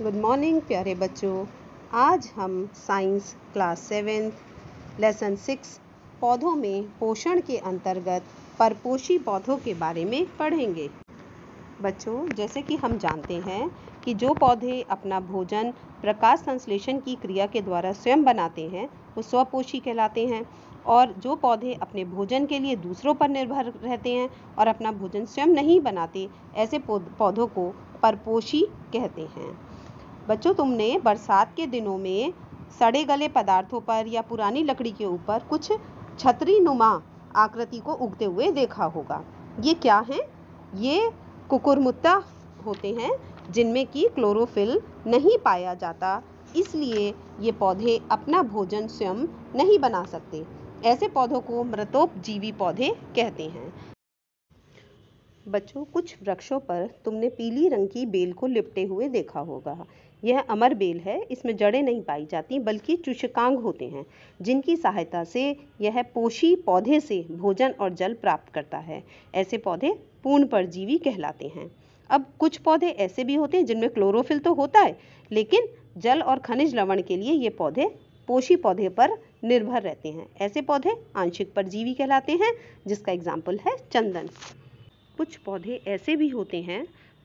good morning प्यारे बच्चों आज हम science class seventh lesson six पौधों में पोषण के अंतर्गत परपोषी पौधों के बारे में पढ़ेंगे बच्चों जैसे कि हम जानते हैं कि जो पौधे अपना भोजन प्रकाश संश्लेषण की क्रिया के द्वारा स्वयं बनाते हैं वो स्वपोषी कहलाते हैं और जो पौधे अपने भोजन के लिए दूसरों पर निर्भर रहते हैं और अपना भोजन स्वयं नहीं बनाते ऐसे पौधों को परपोषी कहते हैं बच्चों तुमने बरसात के दिनों में सड़े गले पदार्थों पर या पुरानी लकड़ी के ऊपर कुछ छतरी नुमा आकृति को उगते हुए देखा होगा ये क्या है ये कुकुरमुत्ता होते हैं जिनमें कि क्लोरोफिल नहीं पाया जाता इसलिए ये पौधे अपना भोजन स्वयं नहीं बना सकते ऐसे पौधों को मृतोपजीवी पौधे कहते हैं बच्चों कुछ वृक्षों पर तुमने पीली रंग की बेल को लिपटे हुए देखा होगा यह अमर बेल है इसमें जड़ें नहीं पाई जाती बल्कि चुषकांग होते हैं जिनकी सहायता से यह पोषी पौधे से भोजन और जल प्राप्त करता है ऐसे पौधे पूर्ण परजीवी कहलाते हैं अब कुछ पौधे ऐसे भी होते हैं जिनमें क्लोरोफिल तो होता है लेकिन जल और खनिज लवण के लिए ये पौधे पोषी पौधे पर निर्भर रहते हैं ऐसे पौधे आंशिक परजीवी कहलाते हैं जिसका एग्जाम्पल है चंदन कुछ पौधे ऐसे भी होते हैं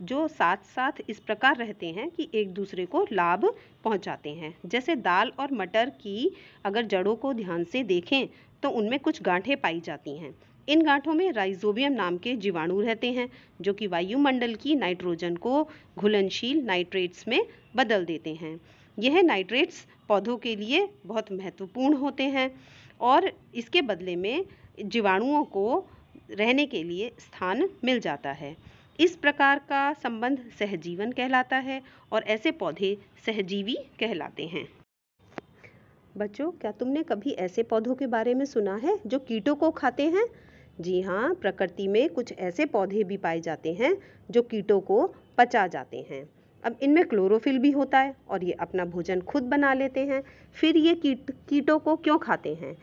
जो साथ साथ इस प्रकार रहते हैं कि एक दूसरे को लाभ पहुंचाते हैं जैसे दाल और मटर की अगर जड़ों को ध्यान से देखें तो उनमें कुछ गांठें पाई जाती हैं इन गांठों में राइजोबियम नाम के जीवाणु रहते हैं जो कि वायुमंडल की नाइट्रोजन को घुलनशील नाइट्रेट्स में बदल देते हैं यह नाइट्रेट्स पौधों के लिए बहुत महत्वपूर्ण होते हैं और इसके बदले में जीवाणुओं को रहने के लिए स्थान मिल जाता है इस प्रकार का संबंध सहजीवन कहलाता है और ऐसे पौधे सहजीवी कहलाते हैं बच्चों क्या तुमने कभी ऐसे पौधों के बारे में सुना है जो कीटों को खाते हैं जी हाँ प्रकृति में कुछ ऐसे पौधे भी पाए जाते हैं जो कीटों को पचा जाते हैं अब इनमें क्लोरोफिल भी होता है और ये अपना भोजन खुद बना लेते हैं फिर ये कीट कीटों को क्यों खाते हैं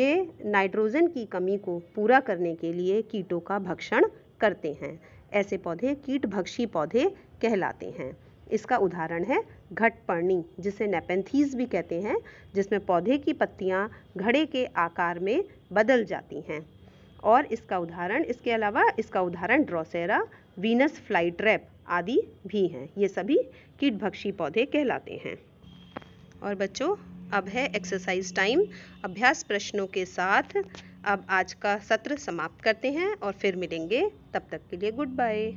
ये नाइट्रोजन की कमी को पूरा करने के लिए कीटों का भक्षण करते हैं ऐसे पौधे भक्षी पौधे कहलाते हैं इसका उदाहरण है घटपर्णी जिसे नेपेंथीज भी कहते हैं जिसमें पौधे की पत्तियाँ घड़े के आकार में बदल जाती हैं और इसका उदाहरण इसके अलावा इसका उदाहरण ड्रोसेरा वीनस फ्लाई ट्रैप आदि भी हैं ये सभी कीटभक्षी पौधे कहलाते हैं और बच्चों अब है एक्सरसाइज टाइम अभ्यास प्रश्नों के साथ अब आज का सत्र समाप्त करते हैं और फिर मिलेंगे तब तक के लिए गुड बाय